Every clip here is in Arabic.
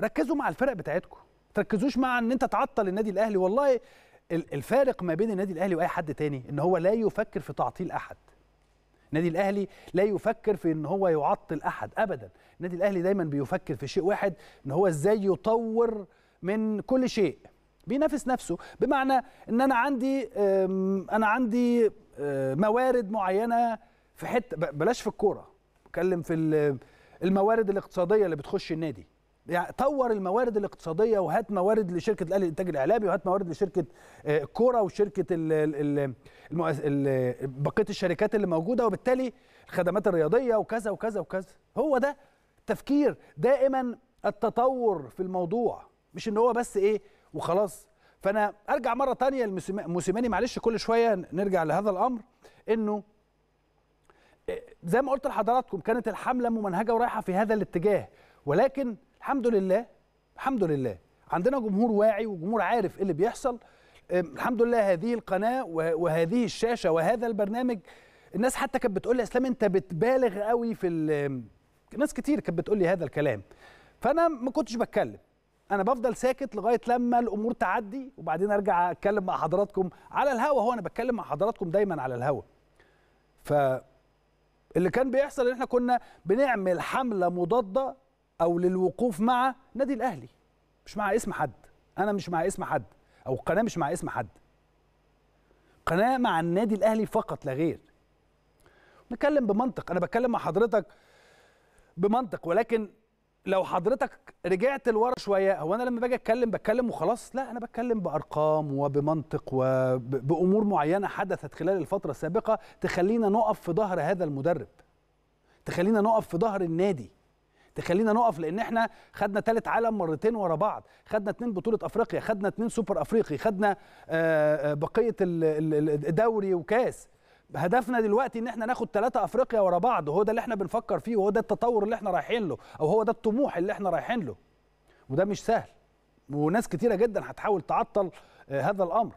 ركزوا مع الفرق بتاعتكم تركزوش مع ان انت تعطل النادي الاهلي والله الفارق ما بين النادي الاهلي واي حد تاني ان هو لا يفكر في تعطيل احد النادي الاهلي لا يفكر في ان هو يعطل احد ابدا النادي الاهلي دايما بيفكر في شيء واحد ان هو ازاي يطور من كل شيء بينافس نفسه بمعنى ان انا عندي انا عندي آه، موارد معينه في حته بلاش في الكوره بتكلم في الموارد الاقتصاديه اللي بتخش النادي يعني طور الموارد الاقتصاديه وهات موارد لشركه الاهلي للانتاج الاعلامي وهات موارد لشركه آه، كوره وشركه بقيه الشركات اللي موجوده وبالتالي الخدمات الرياضيه وكذا وكذا وكذا هو ده تفكير دائما التطور في الموضوع مش ان هو بس ايه وخلاص فانا ارجع مره تانية لموسيماني معلش كل شويه نرجع لهذا الامر انه آه، زي ما قلت لحضراتكم كانت الحمله ممنهجه ورايحه في هذا الاتجاه ولكن الحمد لله الحمد لله عندنا جمهور واعي وجمهور عارف ايه اللي بيحصل الحمد لله هذه القناه وهذه الشاشه وهذا البرنامج الناس حتى كانت بتقول لي اسلام انت بتبالغ قوي في ناس كتير كانت بتقول لي هذا الكلام فانا ما كنتش بتكلم انا بفضل ساكت لغايه لما الامور تعدي وبعدين ارجع اتكلم مع حضراتكم على الهوا هو انا بتكلم مع حضراتكم دايما على الهوا ف اللي كان بيحصل ان احنا كنا بنعمل حمله مضاده او للوقوف مع نادي الاهلي مش مع اسم حد انا مش مع اسم حد او القناه مش مع اسم حد قناه مع النادي الاهلي فقط لا غير نتكلم بمنطق انا بتكلم مع حضرتك بمنطق ولكن لو حضرتك رجعت لورا شويه هو انا لما باجي اتكلم بتكلم وخلاص لا انا بتكلم بارقام وبمنطق وبامور معينه حدثت خلال الفتره السابقه تخلينا نقف في ظهر هذا المدرب تخلينا نقف في ظهر النادي تخلينا نقف لان احنا خدنا ثالث عالم مرتين ورا بعض خدنا اتنين بطوله افريقيا خدنا اتنين سوبر افريقي خدنا آه، آه، بقيه الدوري وكاس هدفنا دلوقتي ان احنا ناخد ثلاثة افريقيا ورا بعض وهو ده اللي احنا بنفكر فيه وهو ده التطور اللي احنا رايحين له او هو ده الطموح اللي احنا رايحين له وده مش سهل وناس كتيره جدا هتحاول تعطل آه، هذا الامر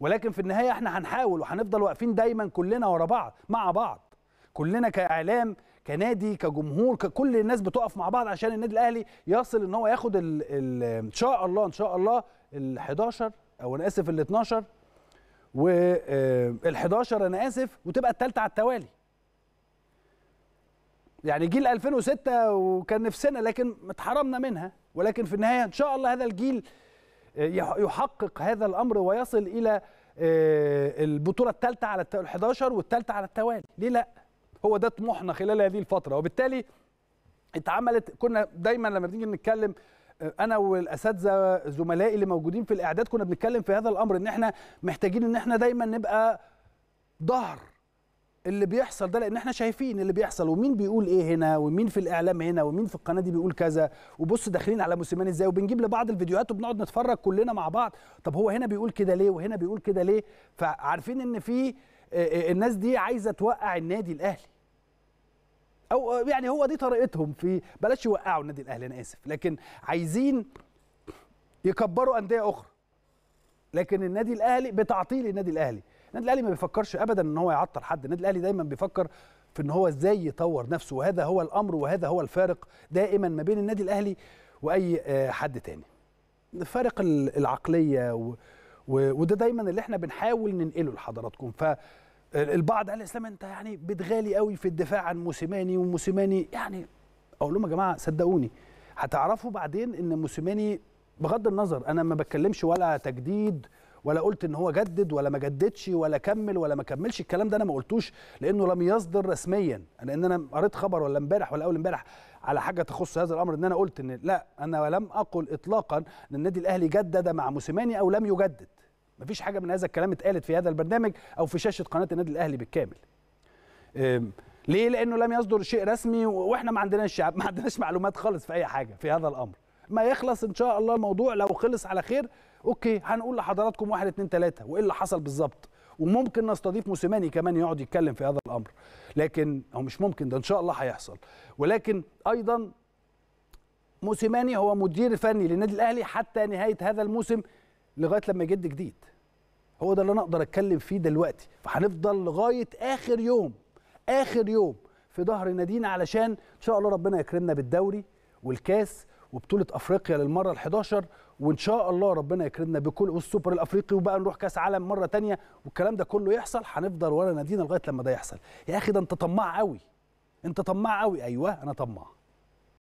ولكن في النهايه احنا هنحاول وهنفضل واقفين دايما كلنا ورا بعض مع بعض كلنا كاعلام كنادي كجمهور ككل الناس بتقف مع بعض عشان النادي الاهلي يصل ان هو ياخد الـ الـ ان شاء الله ان شاء الله ال 11 او انا اسف ال 12 وال 11 انا اسف وتبقى الثالثه على التوالي يعني جيل 2006 وكان نفسنا لكن اتحرمنا منها ولكن في النهايه ان شاء الله هذا الجيل يحقق هذا الامر ويصل الى آه، البطوله الثالثه على ال 11 والثالثه على التوالي ليه لا هو ده طموحنا خلال هذه الفتره وبالتالي اتعملت كنا دايما لما بنيجي نتكلم آه، انا والاساتذه زملائي اللي موجودين في الاعداد كنا بنتكلم في هذا الامر ان احنا محتاجين ان احنا دايما نبقى ظهر اللي بيحصل ده لان احنا شايفين اللي بيحصل ومين بيقول ايه هنا ومين في الاعلام هنا ومين في القناه دي بيقول كذا وبص داخلين على موسيماني ازاي وبنجيب لبعض الفيديوهات وبنقعد نتفرج كلنا مع بعض طب هو هنا بيقول كده ليه وهنا بيقول كده ليه فعارفين ان في آه، آه، الناس دي عايزه توقع النادي الاهلي او آه، يعني هو دي طريقتهم في بلاش يوقعوا النادي الاهلي انا اسف لكن عايزين يكبروا انديه اخرى لكن النادي الاهلي بتعطيل النادي الاهلي النادي الاهلي ما بيفكرش ابدا ان هو يعطل حد النادي الاهلي دايما بيفكر في ان هو ازاي يطور نفسه وهذا هو الامر وهذا هو الفارق دائما ما بين النادي الاهلي واي حد تاني فارق العقليه و... وده دايما اللي احنا بنحاول ننقله لحضراتكم ف البعض قال اسلام انت يعني بتغالي قوي في الدفاع عن موسيماني وموسيماني يعني اقول لهم يا جماعه صدقوني هتعرفوا بعدين ان موسيماني بغض النظر انا ما بتكلمش ولا تجديد ولا قلت ان هو جدد ولا ما جددش ولا كمل ولا ما كملش الكلام ده انا ما قلتوش لانه لم يصدر رسميا لان انا قريت خبر ولا امبارح ولا اول امبارح على حاجه تخص هذا الامر ان انا قلت ان لا انا لم اقل اطلاقا ان النادي الاهلي جدد مع موسيماني او لم يجدد مفيش حاجه من هذا الكلام اتقالت في هذا البرنامج او في شاشه قناه النادي الاهلي بالكامل ليه لانه لم يصدر شيء رسمي واحنا ما عندناش ما عندناش معلومات خالص في اي حاجه في هذا الامر ما يخلص ان شاء الله الموضوع لو خلص على خير اوكي هنقول لحضراتكم واحد اتنين تلاته وايه اللي حصل بالظبط وممكن نستضيف موسيماني كمان يقعد يتكلم في هذا الامر لكن او مش ممكن ده ان شاء الله هيحصل ولكن ايضا موسيماني هو مدير فني للنادي الاهلي حتى نهايه هذا الموسم لغايه لما يجد جديد هو ده اللي انا اقدر اتكلم فيه دلوقتي فهنفضل لغايه اخر يوم اخر يوم في ظهر نادينا علشان ان شاء الله ربنا يكرمنا بالدوري والكاس وبطوله افريقيا للمره ال11 وان شاء الله ربنا يكرمنا بكل والسوبر الافريقي وبقى نروح كاس عالم مره تانية والكلام ده كله يحصل هنفضل ورا نادينا لغايه لما ده يحصل يا اخي ده انت طماع قوي انت طماع قوي ايوه انا طماع